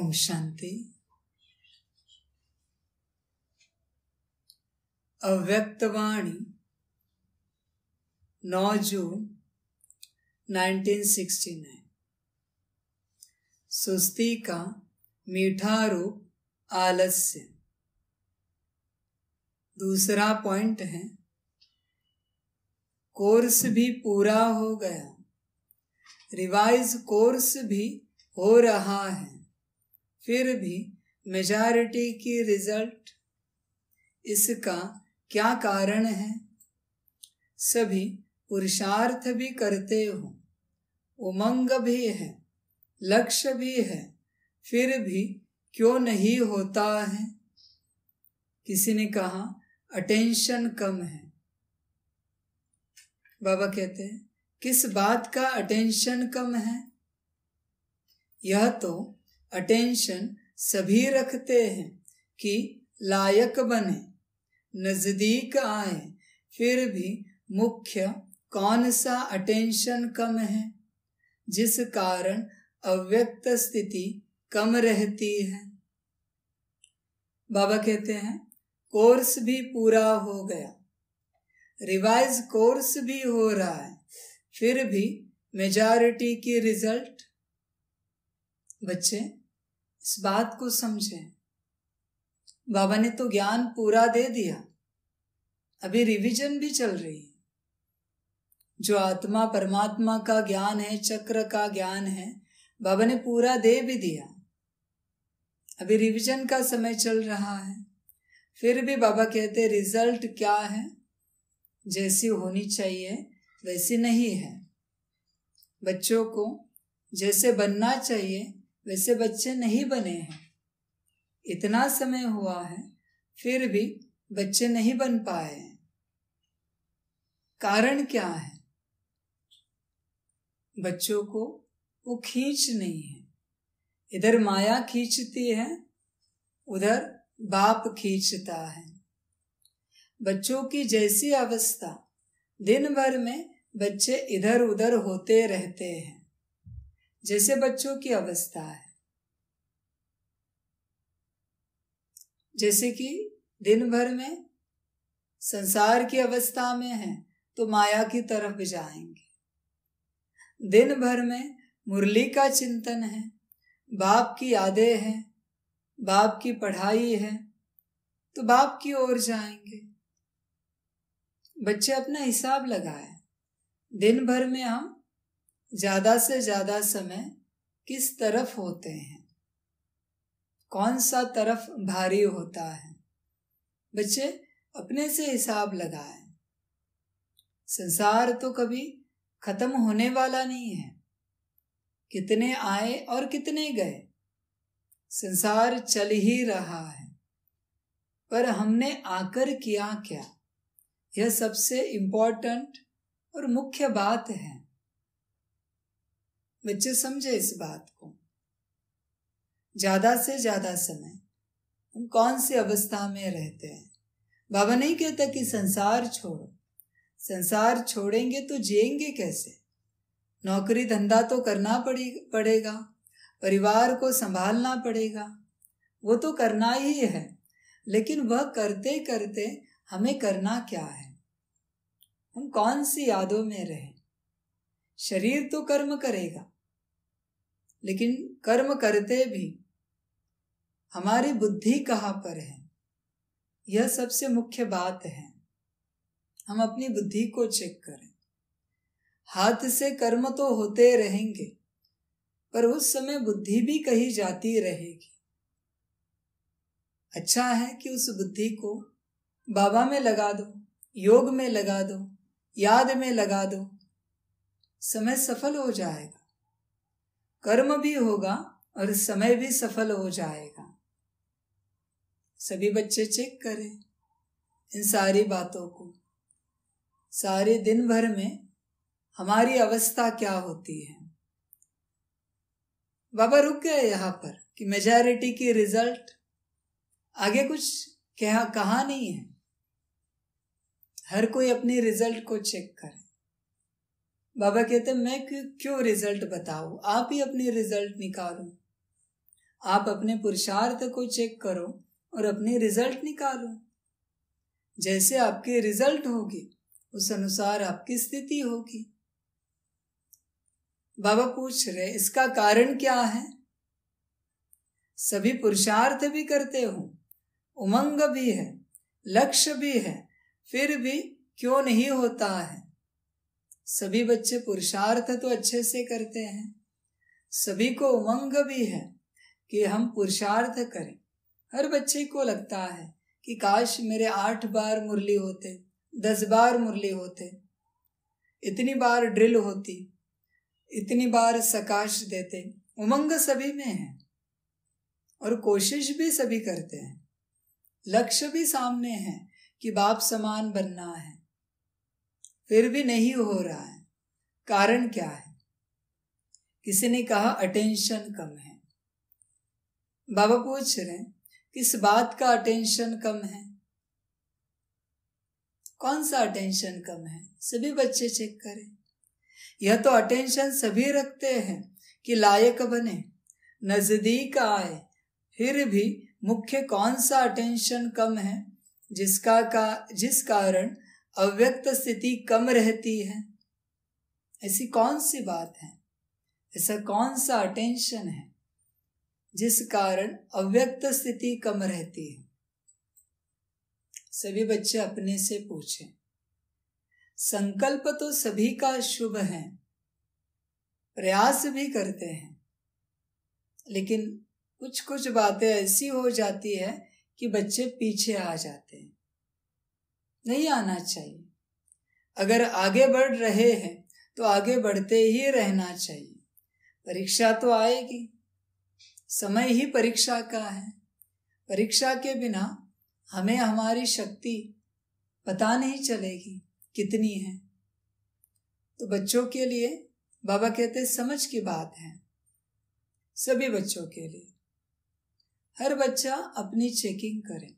ओम शांति अव्यक्तवाणी नौ जून 1969 सुस्ती का मीठा रूप आलस्य दूसरा पॉइंट है कोर्स भी पूरा हो गया रिवाइज कोर्स भी हो रहा है फिर भी मेजॉरिटी की रिजल्ट इसका क्या कारण है सभी पुरुषार्थ भी करते हो उमंग भी है लक्ष्य भी है फिर भी क्यों नहीं होता है किसी ने कहा अटेंशन कम है बाबा कहते हैं किस बात का अटेंशन कम है यह तो अटेंशन सभी रखते हैं कि लायक बने नजदीक आए फिर भी मुख्य कौन सा अटेंशन कम है जिस कारण अव्यक्त स्थिति कम रहती है बाबा कहते हैं कोर्स भी पूरा हो गया रिवाइज कोर्स भी हो रहा है फिर भी मेजॉरिटी की रिजल्ट बच्चे इस बात को समझे बाबा ने तो ज्ञान पूरा दे दिया अभी रिवीजन भी चल रही है जो आत्मा परमात्मा का ज्ञान है चक्र का ज्ञान है बाबा ने पूरा दे भी दिया अभी रिवीजन का समय चल रहा है फिर भी बाबा कहते रिजल्ट क्या है जैसी होनी चाहिए वैसी नहीं है बच्चों को जैसे बनना चाहिए वैसे बच्चे नहीं बने हैं इतना समय हुआ है फिर भी बच्चे नहीं बन पाए हैं कारण क्या है बच्चों को वो खींच नहीं है इधर माया खींचती है उधर बाप खींचता है बच्चों की जैसी अवस्था दिन भर में बच्चे इधर उधर होते रहते हैं जैसे बच्चों की अवस्था है जैसे कि दिन भर में संसार की अवस्था में है तो माया की तरफ जाएंगे दिन भर में मुरली का चिंतन है बाप की यादें हैं बाप की पढ़ाई है तो बाप की ओर जाएंगे बच्चे अपना हिसाब लगाए दिन भर में हम ज़्यादा से ज़्यादा समय किस तरफ होते हैं कौन सा तरफ भारी होता है बच्चे अपने से हिसाब लगाएं संसार तो कभी खत्म होने वाला नहीं है कितने आए और कितने गए संसार चल ही रहा है पर हमने आकर किया क्या यह सबसे इम्पोर्टेंट और मुख्य बात है बच्चे समझे इस बात को ज्यादा से ज्यादा समय हम कौन सी अवस्था में रहते हैं बाबा नहीं कहता कि संसार छोड़ो संसार छोड़ेंगे तो जिएंगे कैसे नौकरी धंधा तो करना पड़ेगा परिवार को संभालना पड़ेगा वो तो करना ही है लेकिन वह करते करते हमें करना क्या है हम कौन सी यादों में रहे शरीर तो कर्म करेगा लेकिन कर्म करते भी हमारी बुद्धि कहाँ पर है यह सबसे मुख्य बात है हम अपनी बुद्धि को चेक करें हाथ से कर्म तो होते रहेंगे पर उस समय बुद्धि भी कही जाती रहेगी अच्छा है कि उस बुद्धि को बाबा में लगा दो योग में लगा दो याद में लगा दो समय सफल हो जाएगा कर्म भी होगा और समय भी सफल हो जाएगा सभी बच्चे चेक करें इन सारी बातों को सारे दिन भर में हमारी अवस्था क्या होती है बाबा रुक गए यहाँ पर कि मेजॉरिटी की रिजल्ट आगे कुछ कहा, कहा नहीं है हर कोई अपनी रिजल्ट को चेक करे बाबा कहते मैं क्यों क्यों रिजल्ट बताऊं आप ही अपने रिजल्ट निकालो आप अपने पुरुषार्थ को चेक करो और अपने रिजल्ट निकालो जैसे आपके रिजल्ट होगी उस अनुसार आपकी स्थिति होगी बाबा पूछ रहे इसका कारण क्या है सभी पुरुषार्थ भी करते हो उमंग भी है लक्ष्य भी है फिर भी क्यों नहीं होता है सभी बच्चे पुरुषार्थ तो अच्छे से करते हैं सभी को उमंग भी है कि हम पुरुषार्थ करें हर बच्चे को लगता है कि काश मेरे आठ बार मुरली होते दस बार मुरली होते इतनी बार ड्रिल होती इतनी बार सकाश देते उमंग सभी में है और कोशिश भी सभी करते हैं लक्ष्य भी सामने है कि बाप समान बनना है फिर भी नहीं हो रहा है कारण क्या है किसी ने कहा अटेंशन कम है बाबा पूछ रहे हैं किस बात का अटेंशन कम है कौन सा अटेंशन कम है सभी बच्चे चेक करें यह तो अटेंशन सभी रखते हैं कि लायक बने नजदीक आए फिर भी मुख्य कौन सा अटेंशन कम है जिसका का जिस कारण अव्यक्त स्थिति कम रहती है ऐसी कौन सी बात है ऐसा कौन सा अटेंशन है जिस कारण अव्यक्त स्थिति कम रहती है सभी बच्चे अपने से पूछें संकल्प तो सभी का शुभ है प्रयास भी करते हैं लेकिन कुछ कुछ बातें ऐसी हो जाती है कि बच्चे पीछे आ जाते हैं नहीं आना चाहिए अगर आगे बढ़ रहे हैं तो आगे बढ़ते ही रहना चाहिए परीक्षा तो आएगी समय ही परीक्षा का है परीक्षा के बिना हमें हमारी शक्ति पता नहीं चलेगी कितनी है तो बच्चों के लिए बाबा कहते समझ की बात है सभी बच्चों के लिए हर बच्चा अपनी चेकिंग करे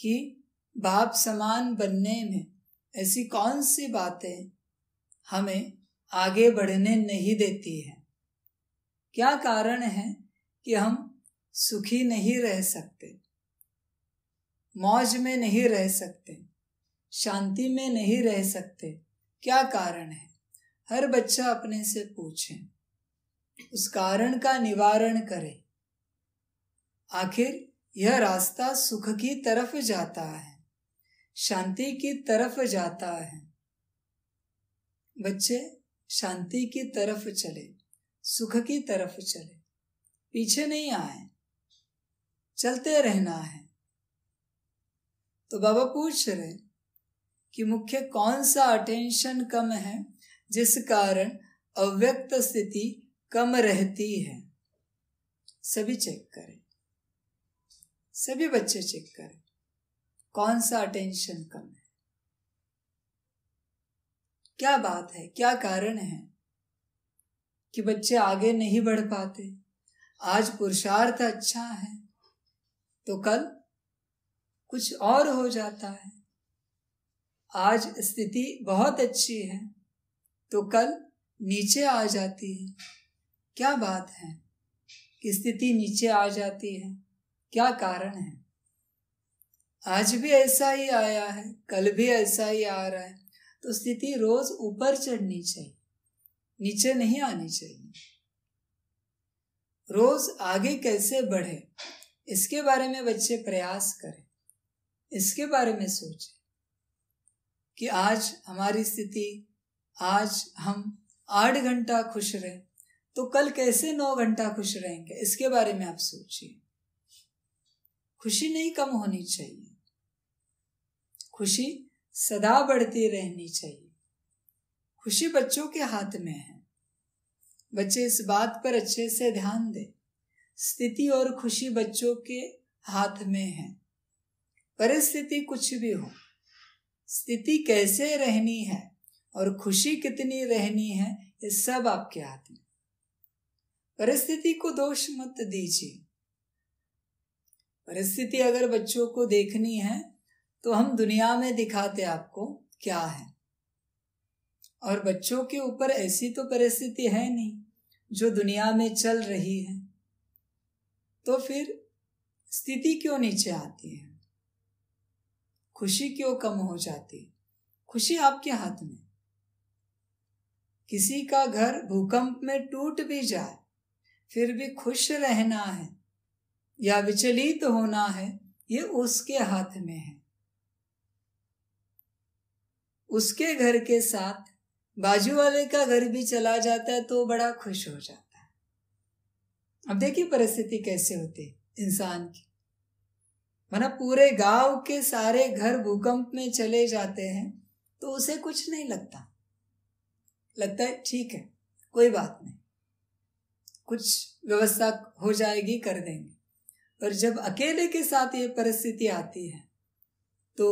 कि बाप समान बनने में ऐसी कौन सी बातें हमें आगे बढ़ने नहीं देती है क्या कारण है कि हम सुखी नहीं रह सकते मौज में नहीं रह सकते शांति में नहीं रह सकते क्या कारण है हर बच्चा अपने से पूछे उस कारण का निवारण करे आखिर यह रास्ता सुख की तरफ जाता है शांति की तरफ जाता है बच्चे शांति की तरफ चले सुख की तरफ चले पीछे नहीं आए चलते रहना है तो बाबा पूछ रहे कि मुख्य कौन सा अटेंशन कम है जिस कारण अव्यक्त स्थिति कम रहती है सभी चेक करें सभी बच्चे चेक करें कौन सा अटेंशन कम है क्या बात है क्या कारण है कि बच्चे आगे नहीं बढ़ पाते आज पुरुषार्थ अच्छा है तो कल कुछ और हो जाता है आज स्थिति बहुत अच्छी है तो कल नीचे आ जाती है क्या बात है कि स्थिति नीचे आ जाती है क्या कारण है आज भी ऐसा ही आया है कल भी ऐसा ही आ रहा है तो स्थिति रोज ऊपर चढ़नी चाहिए नीचे नहीं आनी चाहिए रोज आगे कैसे बढ़े इसके बारे में बच्चे प्रयास करें इसके बारे में सोचें कि आज हमारी स्थिति आज हम आठ घंटा खुश रहे तो कल कैसे नौ घंटा खुश रहेंगे इसके बारे में आप सोचिए खुशी नहीं कम होनी चाहिए खुशी सदा बढ़ती रहनी चाहिए खुशी बच्चों के हाथ में है बच्चे इस बात पर अच्छे से ध्यान दें स्थिति और खुशी बच्चों के हाथ में है परिस्थिति कुछ भी हो स्थिति कैसे रहनी है और खुशी कितनी रहनी है ये सब आपके हाथ में परिस्थिति को दोष मत दीजिए परिस्थिति अगर बच्चों को देखनी है तो हम दुनिया में दिखाते आपको क्या है और बच्चों के ऊपर ऐसी तो परिस्थिति है नहीं जो दुनिया में चल रही है तो फिर स्थिति क्यों नीचे आती है खुशी क्यों कम हो जाती है खुशी आपके हाथ में किसी का घर भूकंप में टूट भी जाए फिर भी खुश रहना है या विचलित होना है ये उसके हाथ में है उसके घर के साथ बाजू वाले का घर भी चला जाता है तो बड़ा खुश हो जाता है अब देखिए परिस्थिति कैसे होती इंसान की माना पूरे गांव के सारे घर भूकंप में चले जाते हैं तो उसे कुछ नहीं लगता लगता है ठीक है कोई बात नहीं कुछ व्यवस्था हो जाएगी कर देंगे पर जब अकेले के साथ ये परिस्थिति आती है तो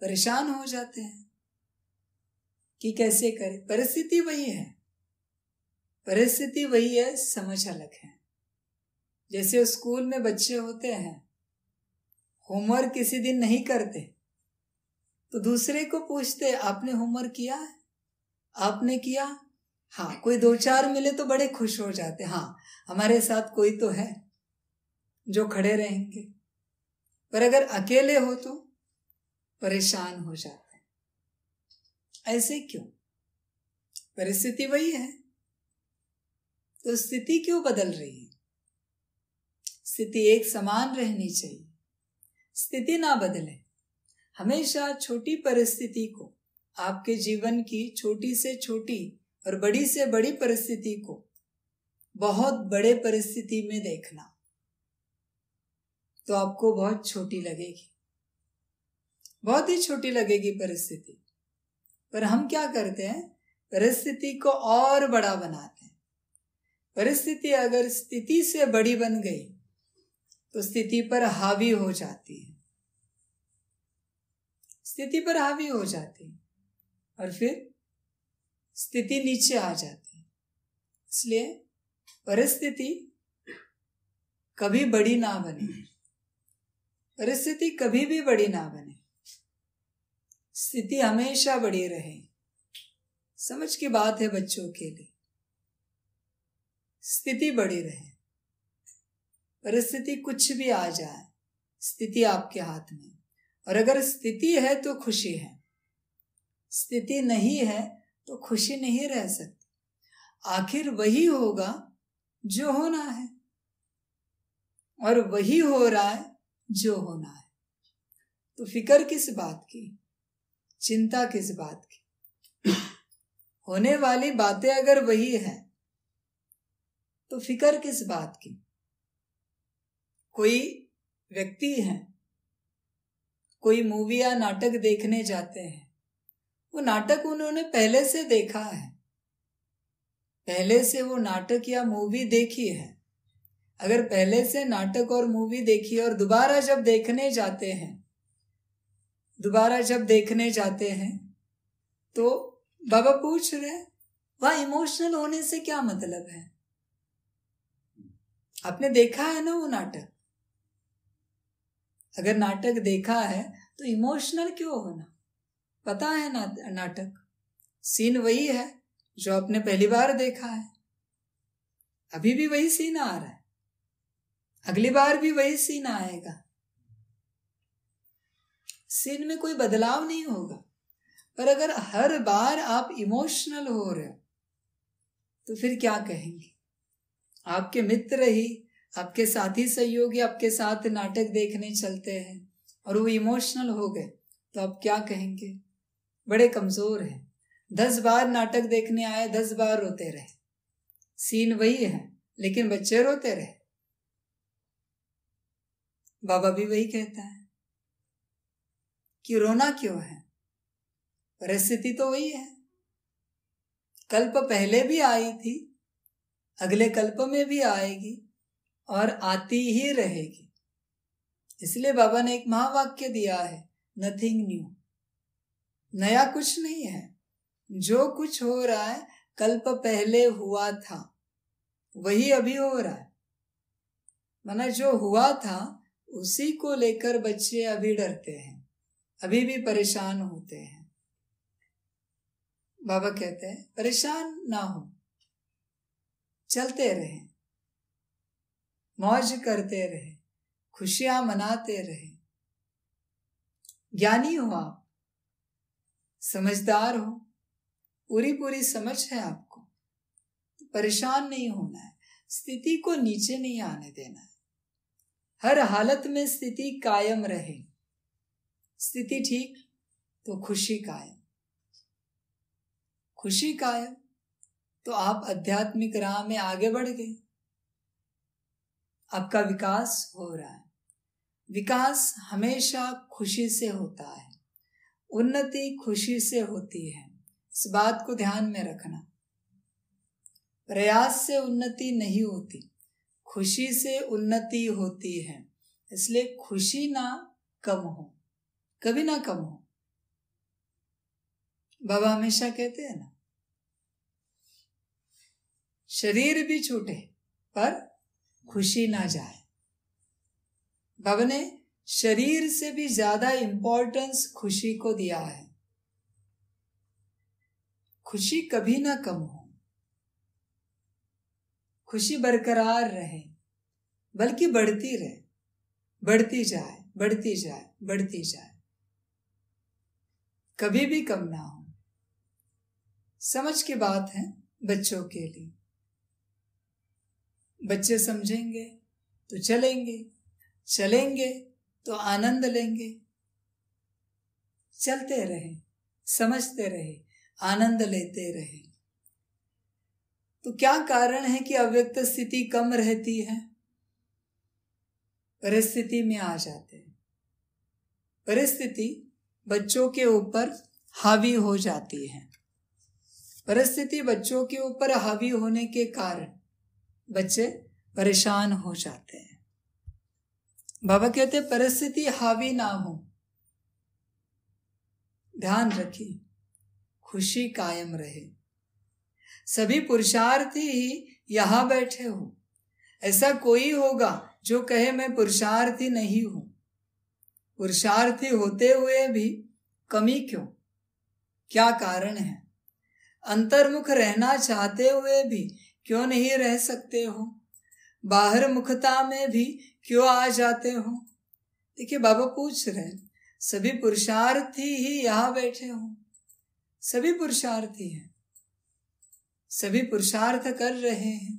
परेशान हो जाते हैं कि कैसे करें परिस्थिति वही है परिस्थिति वही है समझ अलग है जैसे स्कूल में बच्चे होते हैं होमवर्क किसी दिन नहीं करते तो दूसरे को पूछते आपने होमवर्क किया है आपने किया हाँ कोई दो चार मिले तो बड़े खुश हो जाते हाँ हमारे साथ कोई तो है जो खड़े रहेंगे पर अगर अकेले हो तो परेशान हो जाते ऐसे क्यों परिस्थिति वही है तो स्थिति क्यों बदल रही है स्थिति एक समान रहनी चाहिए स्थिति ना बदले हमेशा छोटी परिस्थिति को आपके जीवन की छोटी से छोटी और बड़ी से बड़ी परिस्थिति को बहुत बड़े परिस्थिति में देखना तो आपको बहुत छोटी लगेगी बहुत ही छोटी लगेगी परिस्थिति पर हम क्या करते हैं परिस्थिति को और बड़ा बनाते हैं परिस्थिति अगर स्थिति से बड़ी बन गई तो स्थिति पर हावी हो जाती है स्थिति पर हावी हो जाती है और फिर स्थिति नीचे आ जाती है इसलिए परिस्थिति कभी बड़ी ना बने परिस्थिति कभी भी बड़ी ना बने स्थिति हमेशा बढ़ी रहे समझ की बात है बच्चों के लिए स्थिति बढ़ी रहे परिस्थिति कुछ भी आ जाए स्थिति आपके हाथ में और अगर स्थिति है तो खुशी है स्थिति नहीं है तो खुशी नहीं रह सकती आखिर वही होगा जो होना है और वही हो रहा है जो होना है तो फिक्र किस बात की चिंता किस बात की होने वाली बातें अगर वही है तो फिकर किस बात की कोई व्यक्ति है कोई मूवी या नाटक देखने जाते हैं वो नाटक उन्होंने पहले से देखा है पहले से वो नाटक या मूवी देखी है अगर पहले से नाटक और मूवी देखी और दोबारा जब देखने जाते हैं दोबारा जब देखने जाते हैं तो बाबा पूछ रहे हैं वह इमोशनल होने से क्या मतलब है आपने देखा है ना वो नाटक अगर नाटक देखा है तो इमोशनल क्यों होना पता है ना नाटक सीन वही है जो आपने पहली बार देखा है अभी भी वही सीन आ रहा है अगली बार भी वही सीन आएगा सीन में कोई बदलाव नहीं होगा पर अगर हर बार आप इमोशनल हो रहे हो तो फिर क्या कहेंगे आपके मित्र ही आपके साथी सहयोगी आपके साथ नाटक देखने चलते हैं और वो इमोशनल हो गए तो आप क्या कहेंगे बड़े कमजोर हैं दस बार नाटक देखने आए दस बार रोते रहे सीन वही है लेकिन बच्चे रोते रहे बाबा भी वही कहता है कि रोना क्यों है परिस्थिति तो वही है कल्प पहले भी आई थी अगले कल्प में भी आएगी और आती ही रहेगी इसलिए बाबा ने एक महावाक्य दिया है नथिंग न्यू नया कुछ नहीं है जो कुछ हो रहा है कल्प पहले हुआ था वही अभी हो रहा है माना जो हुआ था उसी को लेकर बच्चे अभी डरते हैं अभी भी परेशान होते हैं बाबा कहते हैं परेशान ना हो चलते रहे मौज करते रहे खुशियां मनाते रहे ज्ञानी हो आप समझदार हो पूरी पूरी समझ है आपको तो परेशान नहीं होना है स्थिति को नीचे नहीं आने देना है हर हालत में स्थिति कायम रहे स्थिति ठीक तो खुशी कायम खुशी कायम तो आप आध्यात्मिक राह में आगे बढ़ गए आपका विकास हो रहा है विकास हमेशा खुशी से होता है उन्नति खुशी से होती है इस बात को ध्यान में रखना प्रयास से उन्नति नहीं होती खुशी से उन्नति होती है इसलिए खुशी ना कम हो कभी ना कम हो बाबा हमेशा कहते हैं ना शरीर भी छूटे पर खुशी ना जाए बाबा ने शरीर से भी ज्यादा इंपॉर्टेंस खुशी को दिया है खुशी कभी ना कम हो खुशी बरकरार रहे बल्कि बढ़ती रहे बढ़ती जाए बढ़ती जाए बढ़ती जाए कभी भी कम ना हो समझ की बात है बच्चों के लिए बच्चे समझेंगे तो चलेंगे चलेंगे तो आनंद लेंगे चलते रहे समझते रहे आनंद लेते रहे तो क्या कारण है कि अव्यक्त स्थिति कम रहती है परिस्थिति में आ जाते हैं परिस्थिति बच्चों के ऊपर हावी हो जाती है परिस्थिति बच्चों के ऊपर हावी होने के कारण बच्चे परेशान हो जाते हैं बाबा कहते परिस्थिति हावी ना हो ध्यान रखिए खुशी कायम रहे सभी पुरुषार्थी ही यहां बैठे हो ऐसा कोई होगा जो कहे मैं पुरुषार्थी नहीं हूं पुरुषार्थी होते हुए भी कमी क्यों क्या कारण है अंतर्मुख रहना चाहते हुए भी क्यों नहीं रह सकते हो बाहर मुखता में भी क्यों आ जाते हो देखिए बाबा पूछ रहे सभी पुरुषार्थी ही यहाँ बैठे हो सभी पुरुषार्थी हैं सभी पुरुषार्थ कर रहे हैं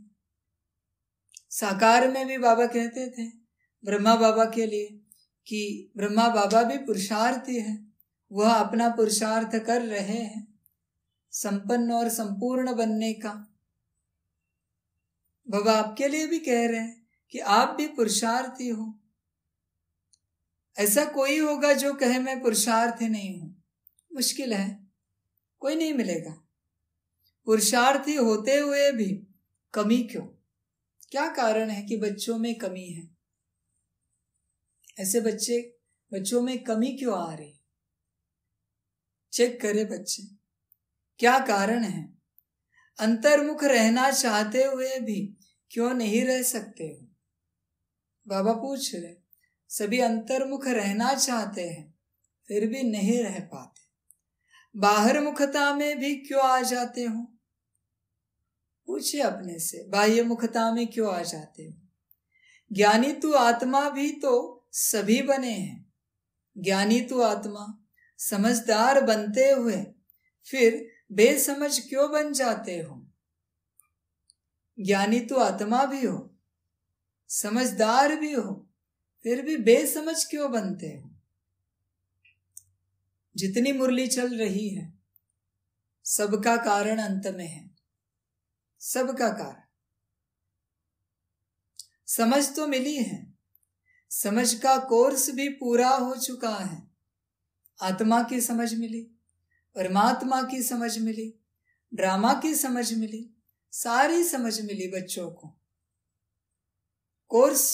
साकार में भी बाबा कहते थे ब्रह्मा बाबा के लिए कि ब्रह्मा बाबा भी पुरुषार्थी हैं वह अपना पुरुषार्थ कर रहे हैं संपन्न और संपूर्ण बनने का बाबा आपके लिए भी कह रहे हैं कि आप भी पुरुषार्थी हो ऐसा कोई होगा जो कहे मैं पुरुषार्थी नहीं हूं मुश्किल है कोई नहीं मिलेगा पुरुषार्थी होते हुए भी कमी क्यों क्या कारण है कि बच्चों में कमी है ऐसे बच्चे बच्चों में कमी क्यों आ रही चेक करे बच्चे क्या कारण है अंतर्मुख रहना चाहते हुए भी क्यों नहीं रह सकते हो बाबा पूछ रहे सभी अंतर्मुख रहना चाहते हैं फिर भी नहीं रह पाते बाहर मुखता में भी क्यों आ जाते हो पूछे अपने से बाह्य मुखता में क्यों आ जाते हो ज्ञानी तू आत्मा भी तो सभी बने हैं ज्ञानी तो आत्मा समझदार बनते हुए फिर बेसमझ क्यों बन जाते हो ज्ञानी तो आत्मा भी हो समझदार भी हो फिर भी बेसमझ क्यों बनते हो जितनी मुरली चल रही है सबका कारण अंत में है सबका कारण समझ तो मिली है समझ का कोर्स भी पूरा हो चुका है आत्मा की समझ मिली परमात्मा की समझ मिली ड्रामा की समझ मिली सारी समझ मिली बच्चों को कोर्स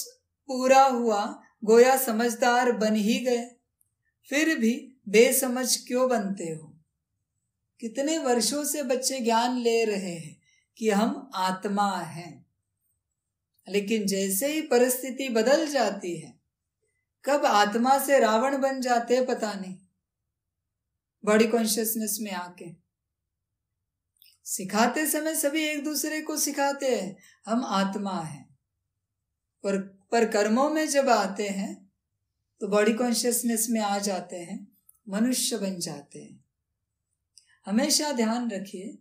पूरा हुआ गोया समझदार बन ही गए फिर भी बेसमझ क्यों बनते हो कितने वर्षों से बच्चे ज्ञान ले रहे हैं कि हम आत्मा हैं लेकिन जैसे ही परिस्थिति बदल जाती है कब आत्मा से रावण बन जाते हैं पता नहीं बॉडी कॉन्शियसनेस में आके सिखाते समय सभी एक दूसरे को सिखाते हैं हम आत्मा हैं पर पर कर्मों में जब आते हैं तो बॉडी कॉन्शियसनेस में आ जाते हैं मनुष्य बन जाते हैं हमेशा ध्यान रखिए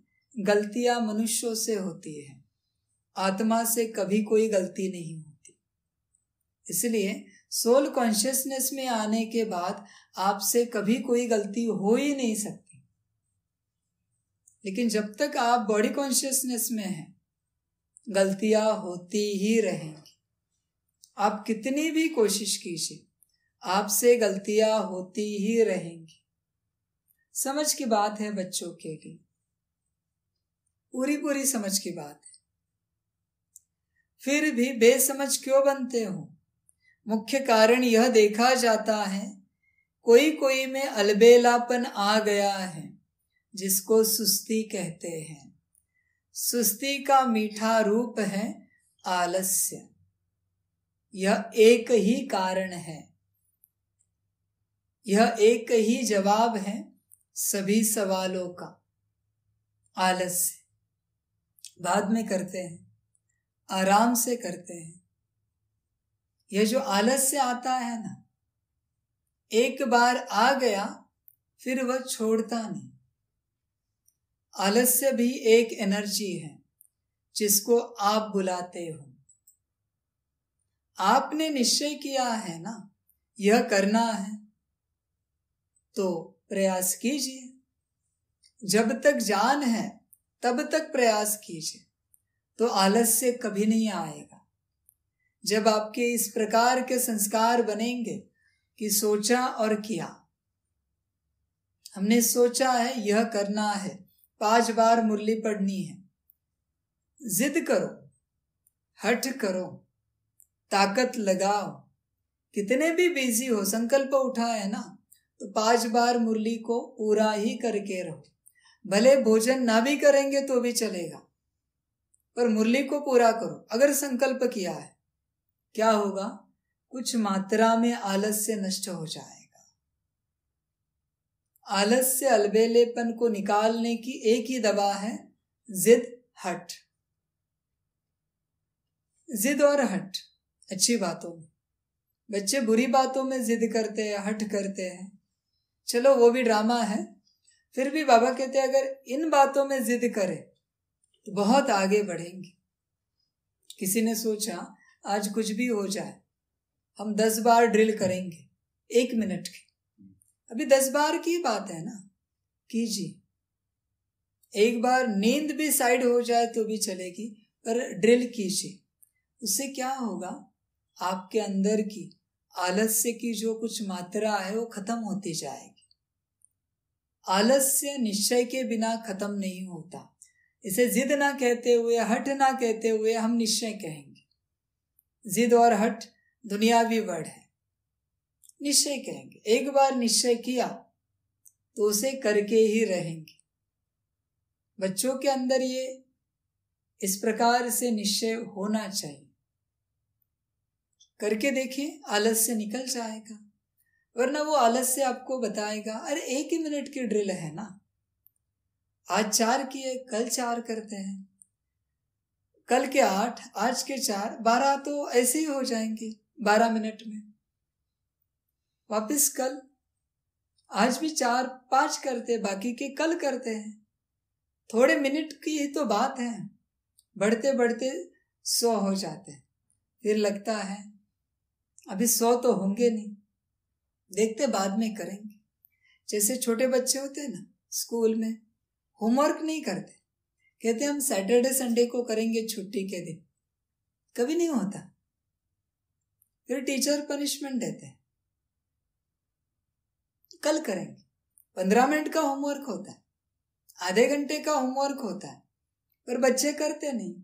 गलतियां मनुष्यों से होती है आत्मा से कभी कोई गलती नहीं होती इसलिए सोल कॉन्शियसनेस में आने के बाद आपसे कभी कोई गलती हो ही नहीं सकती लेकिन जब तक आप बॉडी कॉन्शियसनेस में हैं गलतियां होती ही रहेंगी आप कितनी भी कोशिश कीजिए आपसे गलतियां होती ही रहेंगी समझ की बात है बच्चों के लिए पूरी पूरी समझ की बात है फिर भी बेसमझ क्यों बनते हो मुख्य कारण यह देखा जाता है कोई कोई में अलबेलापन आ गया है जिसको सुस्ती कहते हैं सुस्ती का मीठा रूप है आलस्य यह एक ही कारण है यह एक ही जवाब है सभी सवालों का आलस्य बाद में करते हैं आराम से करते हैं यह जो आलस से आता है ना एक बार आ गया फिर वह छोड़ता नहीं आलस्य भी एक एनर्जी है जिसको आप बुलाते हो आपने निश्चय किया है ना यह करना है तो प्रयास कीजिए जब तक जान है तब तक प्रयास कीजिए तो आलस्य कभी नहीं आएगा जब आपके इस प्रकार के संस्कार बनेंगे कि सोचा और किया हमने सोचा है यह करना है पांच बार मुरली पढ़नी है जिद करो हट करो ताकत लगाओ कितने भी बिजी हो संकल्प उठा है ना तो पांच बार मुरली को पूरा ही करके रहो भले भोजन ना भी करेंगे तो भी चलेगा पर मुरली को पूरा करो अगर संकल्प किया है क्या होगा कुछ मात्रा में आलस्य नष्ट हो जाएगा आलस्य अलबेलेपन को निकालने की एक ही दवा है जिद हट जिद और हट अच्छी बातों में बच्चे बुरी बातों में जिद करते हैं हट करते हैं चलो वो भी ड्रामा है फिर भी बाबा कहते हैं अगर इन बातों में जिद करे तो बहुत आगे बढ़ेंगे किसी ने सोचा आज कुछ भी हो जाए हम दस बार ड्रिल करेंगे एक मिनट की अभी दस बार की बात है ना कीजिए एक बार नींद भी साइड हो जाए तो भी चलेगी पर ड्रिल कीजिए उससे क्या होगा आपके अंदर की आलस्य की जो कुछ मात्रा है वो खत्म होती जाएगी आलस्य निश्चय के बिना खत्म नहीं होता इसे जिद ना कहते हुए हट ना कहते हुए हम निश्चय कहेंगे जिद और हट दुनियावी वर्ड है निश्चय कहेंगे एक बार निश्चय किया तो उसे करके ही रहेंगे बच्चों के अंदर ये इस प्रकार से निश्चय होना चाहिए करके देखिए आलस से निकल जाएगा वरना वो आलस से आपको बताएगा अरे एक ही मिनट की ड्रिल है ना आज चार किए कल चार करते हैं कल के आठ आज के चार बारह तो ऐसे ही हो जाएंगे बारह मिनट में वापस कल आज भी चार पांच करते बाकी के कल करते हैं थोड़े मिनट की ही तो बात है बढ़ते बढ़ते सौ हो जाते हैं फिर लगता है अभी सौ तो होंगे नहीं देखते बाद में करेंगे जैसे छोटे बच्चे होते हैं ना स्कूल में होमवर्क नहीं करते कहते हम सैटरडे संडे को करेंगे छुट्टी के दिन कभी नहीं होता फिर टीचर पनिशमेंट देते हैं कल करेंगे पंद्रह मिनट का होमवर्क होता है आधे घंटे का होमवर्क होता है पर बच्चे करते नहीं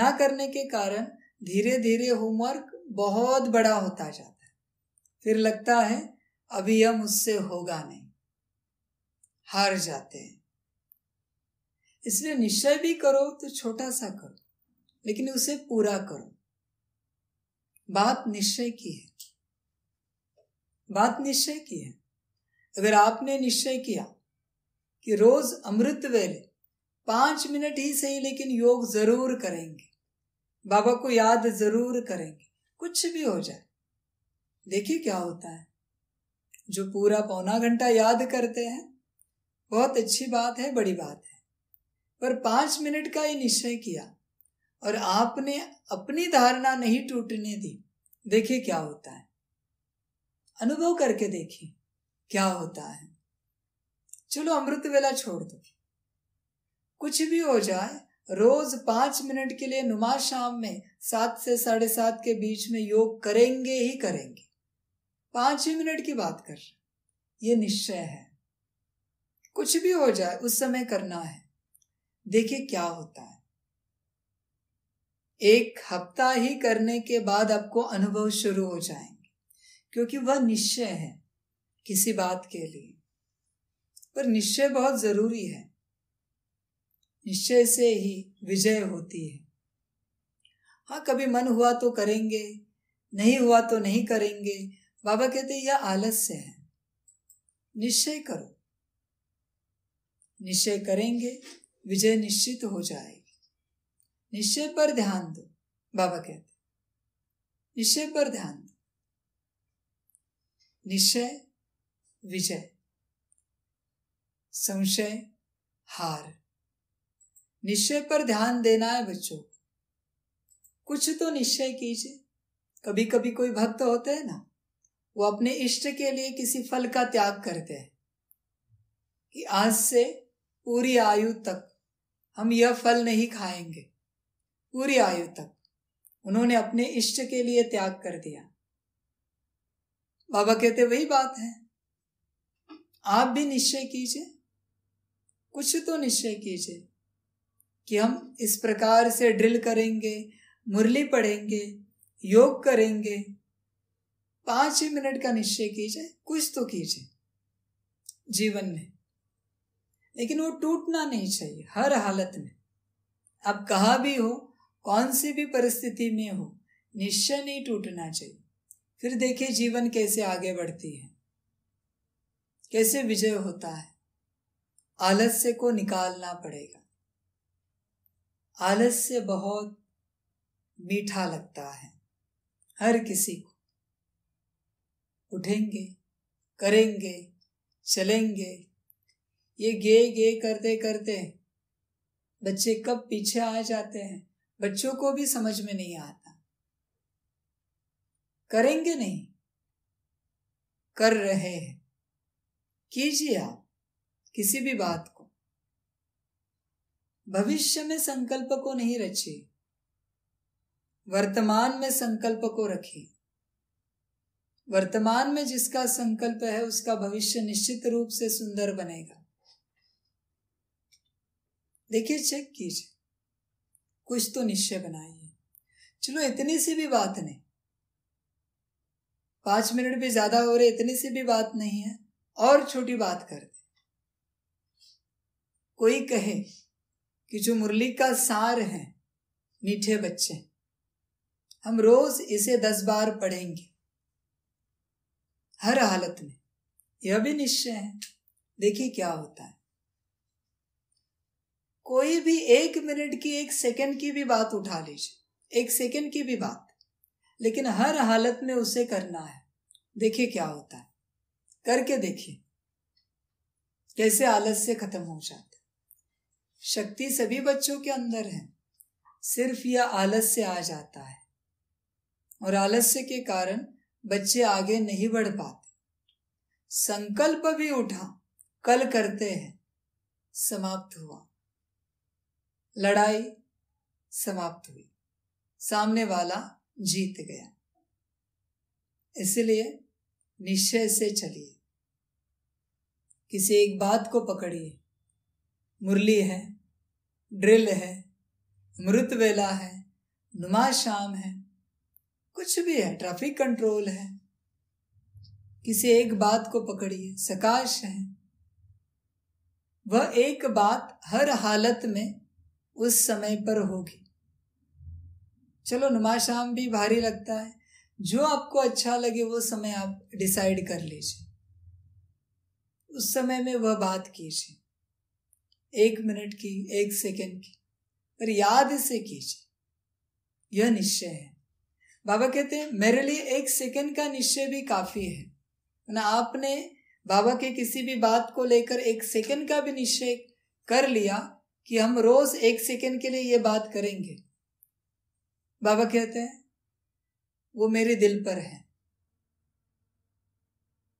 ना करने के कारण धीरे धीरे होमवर्क बहुत बड़ा होता जाता है फिर लगता है अभी यह मुझसे होगा नहीं हार जाते हैं इसलिए निश्चय भी करो तो छोटा सा करो लेकिन उसे पूरा करो बात निश्चय की है बात निश्चय की है अगर आपने निश्चय किया कि रोज अमृत वेले पांच मिनट ही सही लेकिन योग जरूर करेंगे बाबा को याद जरूर करेंगे कुछ भी हो जाए देखिए क्या होता है जो पूरा पौना घंटा याद करते हैं बहुत अच्छी बात है बड़ी बात है पर पांच मिनट का ही निश्चय किया और आपने अपनी धारणा नहीं टूटने दी देखिए क्या होता है अनुभव करके देखिए क्या होता है चलो अमृत वेला छोड़ दो कुछ भी हो जाए रोज पांच मिनट के लिए नुमा शाम में सात से साढ़े सात के बीच में योग करेंगे ही करेंगे पांच ही मिनट की बात कर ये निश्चय है कुछ भी हो जाए उस समय करना है देखिए क्या होता है एक हफ्ता ही करने के बाद आपको अनुभव शुरू हो जाएंगे क्योंकि वह निश्चय है किसी बात के लिए पर निश्चय बहुत जरूरी है निश्चय से ही विजय होती है हाँ कभी मन हुआ तो करेंगे नहीं हुआ तो नहीं करेंगे बाबा कहते यह आलस्य है निश्चय करो निश्चय करेंगे विजय निश्चित हो जाएगी निश्चय पर ध्यान दो बाबा कहते निश्चय पर ध्यान दो निश्चय विजय संशय हार निश्चय पर ध्यान देना है बच्चों कुछ तो निश्चय कीजिए कभी कभी कोई भक्त होते हैं ना वो अपने इष्ट के लिए किसी फल का त्याग करते हैं कि आज से पूरी आयु तक हम यह फल नहीं खाएंगे पूरी आयु तक उन्होंने अपने इष्ट के लिए त्याग कर दिया बाबा कहते वही बात है आप भी निश्चय कीजिए कुछ तो निश्चय कीजिए कि हम इस प्रकार से ड्रिल करेंगे मुरली पढ़ेंगे योग करेंगे पांच ही मिनट का निश्चय कीजिए कुछ तो कीजिए जीवन में लेकिन वो टूटना नहीं चाहिए हर हालत में आप कहा भी हो कौन सी भी परिस्थिति में हो निश्चय नहीं टूटना चाहिए फिर देखिए जीवन कैसे आगे बढ़ती है कैसे विजय होता है आलस्य को निकालना पड़ेगा आलस्य बहुत मीठा लगता है हर किसी को उठेंगे करेंगे चलेंगे ये गे गे करते करते बच्चे कब पीछे आ जाते हैं बच्चों को भी समझ में नहीं आता करेंगे नहीं कर रहे हैं कीजिए आप किसी भी बात को भविष्य में संकल्प को नहीं रचिए वर्तमान में संकल्प को रखिए वर्तमान में जिसका संकल्प है उसका भविष्य निश्चित रूप से सुंदर बनेगा देखिए चेक कीजिए कुछ तो निश्चय बनाइए चलो इतनी सी भी बात नहीं पांच मिनट भी ज़्यादा हो रहे इतनी सी भी बात नहीं है और छोटी बात कर दे कोई कहे कि जो मुरली का सार है मीठे बच्चे हम रोज इसे दस बार पढ़ेंगे हर हालत में यह भी निश्चय है देखिए क्या होता है कोई भी एक मिनट की एक सेकंड की भी बात उठा लीजिए एक सेकंड की भी बात लेकिन हर हालत में उसे करना है देखिए क्या होता है करके देखिए कैसे आलस से खत्म हो जाता शक्ति सभी बच्चों के अंदर है सिर्फ यह आलस से आ जाता है और आलस्य के कारण बच्चे आगे नहीं बढ़ पाते संकल्प भी उठा कल करते हैं समाप्त हुआ लड़ाई समाप्त हुई सामने वाला जीत गया इसलिए निश्चय से चलिए किसी एक बात को पकड़िए मुरली है ड्रिल है मृत वेला है नुमा शाम है कुछ भी है ट्रैफिक कंट्रोल है किसी एक बात को पकड़िए सकाश है वह एक बात हर हालत में उस समय पर होगी चलो नमाज शाम भी भारी लगता है जो आपको अच्छा लगे वो समय आप डिसाइड कर लीजिए उस समय में वह बात कीजिए एक मिनट की एक सेकंड की पर याद से कीजिए यह निश्चय है बाबा कहते हैं मेरे लिए एक सेकंड का निश्चय भी काफी है ना आपने बाबा के किसी भी बात को लेकर एक सेकंड का भी निश्चय कर लिया कि हम रोज एक सेकेंड के लिए ये बात करेंगे बाबा कहते हैं वो मेरे दिल पर है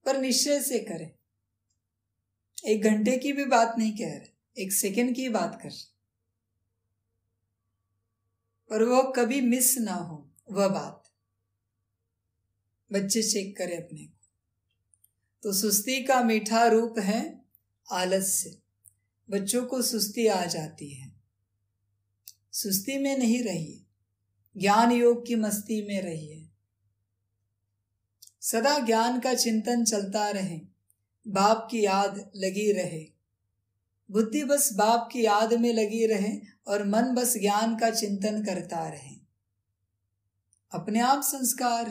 पर निश्चय से करें एक घंटे की भी बात नहीं कह रहे एक सेकेंड की बात कर पर वो कभी मिस ना हो वह बात बच्चे चेक करें अपने को तो सुस्ती का मीठा रूप है आलस्य बच्चों को सुस्ती आ जाती है सुस्ती में नहीं रहिए ज्ञान योग की मस्ती में रहिए सदा ज्ञान का चिंतन चलता रहे बाप की याद लगी रहे बुद्धि बस बाप की याद में लगी रहे और मन बस ज्ञान का चिंतन करता रहे अपने आप संस्कार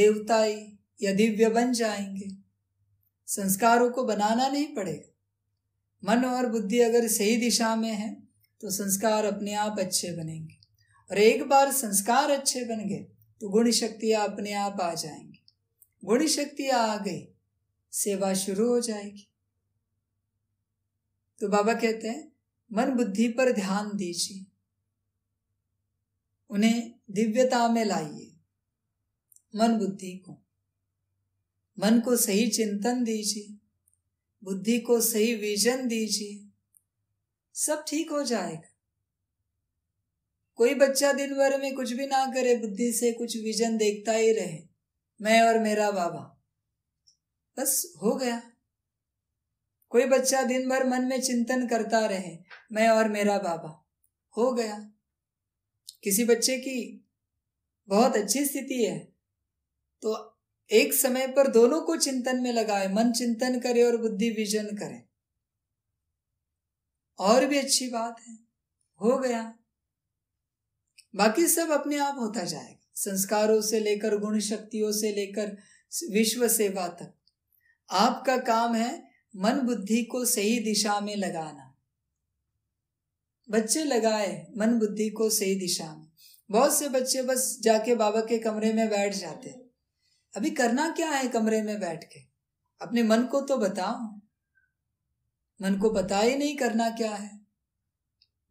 देवताई या दिव्य बन जाएंगे संस्कारों को बनाना नहीं पड़ेगा मन और बुद्धि अगर सही दिशा में है तो संस्कार अपने आप अच्छे बनेंगे और एक बार संस्कार अच्छे बन गए तो गुण शक्तियाँ अपने आप आ जाएंगी गुण शक्तियाँ आ गई सेवा शुरू हो जाएगी तो बाबा कहते हैं मन बुद्धि पर ध्यान दीजिए उन्हें दिव्यता में लाइए मन बुद्धि को मन को सही चिंतन दीजिए बुद्धि को सही विजन दीजिए सब ठीक हो जाएगा कोई बच्चा दिन भर में कुछ भी ना करे बुद्धि से कुछ विजन देखता ही रहे मैं और मेरा बाबा बस हो गया कोई बच्चा दिन भर मन में चिंतन करता रहे मैं और मेरा बाबा हो गया किसी बच्चे की बहुत अच्छी स्थिति है तो एक समय पर दोनों को चिंतन में लगाए मन चिंतन करे और बुद्धि विजन करे और भी अच्छी बात है हो गया बाकी सब अपने आप होता जाएगा संस्कारों से लेकर गुण शक्तियों से लेकर विश्व सेवा तक आपका काम है मन बुद्धि को सही दिशा में लगाना बच्चे लगाए मन बुद्धि को सही दिशा में बहुत से बच्चे बस जाके बाबा के कमरे में बैठ जाते हैं अभी करना क्या है कमरे में बैठ के अपने मन को तो बताओ मन को पता ही नहीं करना क्या है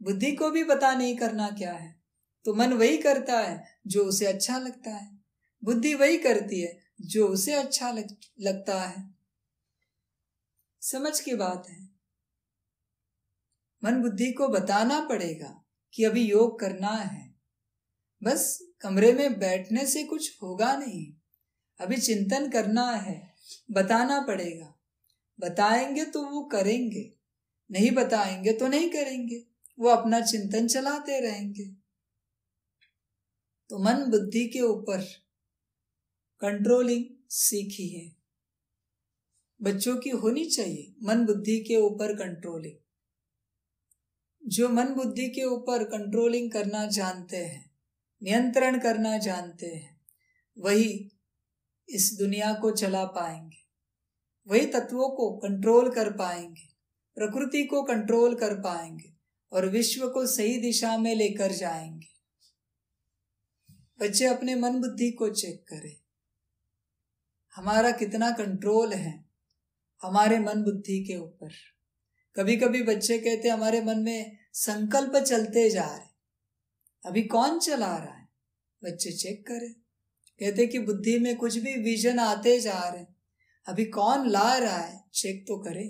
बुद्धि को भी पता नहीं करना क्या है तो मन वही करता है जो उसे अच्छा लगता है बुद्धि वही करती है जो उसे अच्छा लग, लगता है समझ की बात है मन बुद्धि को बताना पड़ेगा कि अभी योग करना है बस कमरे में बैठने से कुछ होगा नहीं अभी चिंतन करना है बताना पड़ेगा बताएंगे तो वो करेंगे नहीं बताएंगे तो नहीं करेंगे वो अपना चिंतन चलाते रहेंगे तो मन बुद्धि के ऊपर कंट्रोलिंग सीखी है बच्चों की होनी चाहिए मन बुद्धि के ऊपर कंट्रोलिंग जो मन बुद्धि के ऊपर कंट्रोलिंग करना जानते हैं नियंत्रण करना जानते हैं वही इस दुनिया को चला पाएंगे वही तत्वों को कंट्रोल कर पाएंगे प्रकृति को कंट्रोल कर पाएंगे और विश्व को सही दिशा में लेकर जाएंगे बच्चे अपने मन बुद्धि को चेक करें हमारा कितना कंट्रोल है हमारे मन बुद्धि के ऊपर कभी कभी बच्चे कहते हमारे मन में संकल्प चलते जा रहे अभी कौन चला रहा है बच्चे चेक करें कहते कि बुद्धि में कुछ भी विजन आते जा रहे अभी कौन ला रहा है चेक तो करे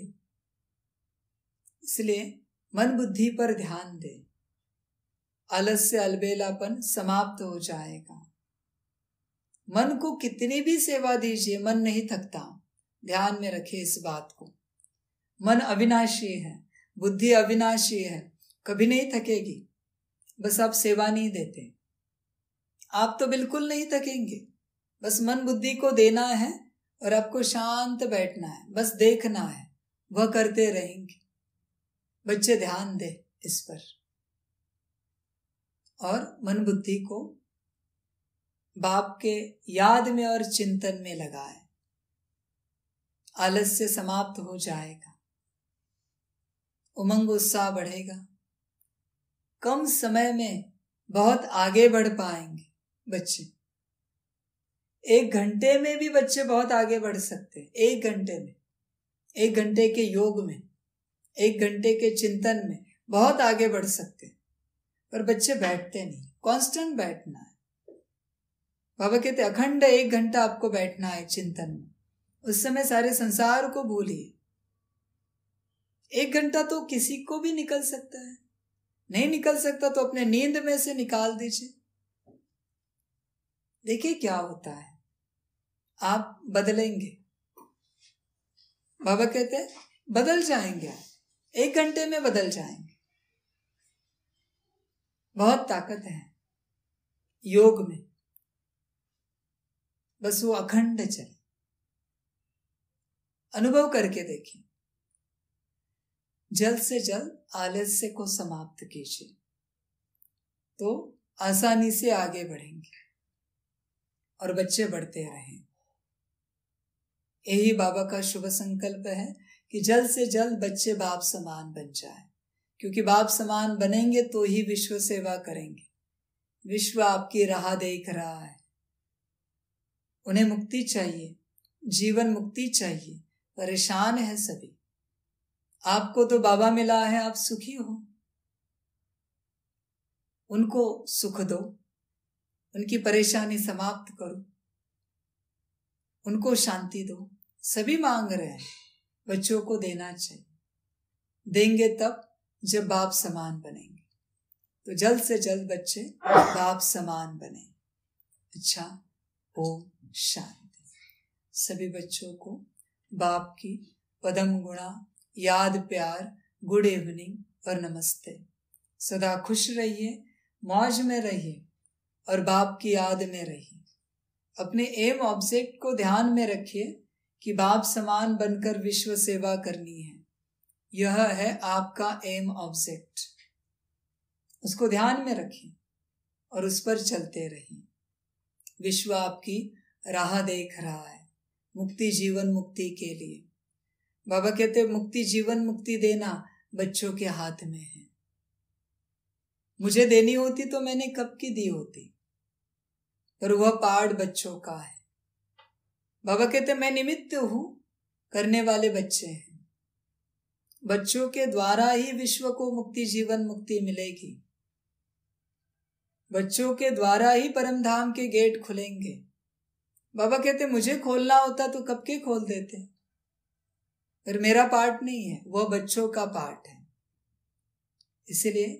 इसलिए मन बुद्धि पर ध्यान दे आलस्य अलबेलापन समाप्त हो जाएगा मन को कितनी भी सेवा दीजिए मन नहीं थकता ध्यान में रखे इस बात को मन अविनाशी है बुद्धि अविनाशी है कभी नहीं थकेगी बस आप सेवा नहीं देते आप तो बिल्कुल नहीं थकेंगे बस मन बुद्धि को देना है और आपको शांत बैठना है बस देखना है वह करते रहेंगे बच्चे ध्यान दे इस पर और मन बुद्धि को बाप के याद में और चिंतन में लगाए आलस्य समाप्त हो जाएगा उमंग उत्साह बढ़ेगा कम समय में बहुत आगे बढ़ पाएंगे बच्चे एक घंटे में भी बच्चे बहुत आगे बढ़ सकते हैं एक घंटे में एक घंटे के योग में एक घंटे के चिंतन में बहुत आगे बढ़ सकते हैं पर बच्चे बैठते नहीं कांस्टेंट बैठना है बाबा कहते अखंड एक घंटा आपको बैठना है चिंतन में उस समय सारे संसार को भूलिए एक घंटा तो किसी को भी निकल सकता है नहीं निकल सकता तो अपने नींद में से निकाल दीजिए देखिए क्या होता है आप बदलेंगे बाबा कहते हैं बदल जाएंगे एक घंटे में बदल जाएंगे बहुत ताकत है योग में बस वो अखंड चले अनुभव करके देखिए जल्द से जल्द आलस्य को समाप्त कीजिए तो आसानी से आगे बढ़ेंगे और बच्चे बढ़ते रहें यही बाबा का शुभ संकल्प है कि जल्द से जल्द बच्चे बाप समान बन जाए क्योंकि बाप समान बनेंगे तो ही विश्व सेवा करेंगे विश्व आपकी राह देख रहा है उन्हें मुक्ति चाहिए जीवन मुक्ति चाहिए परेशान है सभी आपको तो बाबा मिला है आप सुखी हो उनको सुख दो उनकी परेशानी समाप्त करो उनको शांति दो सभी मांग रहे हैं बच्चों को देना चाहिए देंगे तब जब बाप समान बनेंगे तो जल्द से जल्द बच्चे बाप समान बने अच्छा ओ शांति सभी बच्चों को बाप की पदम गुणा याद प्यार गुड इवनिंग और नमस्ते सदा खुश रहिए मौज में रहिए और बाप की याद में रहिए अपने एम ऑब्जेक्ट को ध्यान में रखिए कि बाप समान बनकर विश्व सेवा करनी है यह है आपका एम ऑब्जेक्ट उसको ध्यान में रखिए और उस पर चलते रहिए विश्व आपकी राह देख रहा है मुक्ति जीवन मुक्ति के लिए बाबा कहते मुक्ति जीवन मुक्ति देना बच्चों के हाथ में है मुझे देनी होती तो मैंने कब की दी होती और वह पाठ बच्चों का है बाबा कहते मैं निमित्त हूं करने वाले बच्चे हैं बच्चों के द्वारा ही विश्व को मुक्ति जीवन मुक्ति मिलेगी बच्चों के द्वारा ही परम धाम के गेट खुलेंगे बाबा कहते मुझे खोलना होता तो कब के खोल देते पर मेरा पार्ट नहीं है वह बच्चों का पार्ट है इसलिए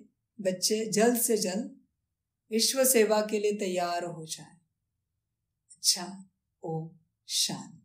बच्चे जल्द से जल्द विश्व सेवा के लिए तैयार हो जाए अच्छा ओम शांति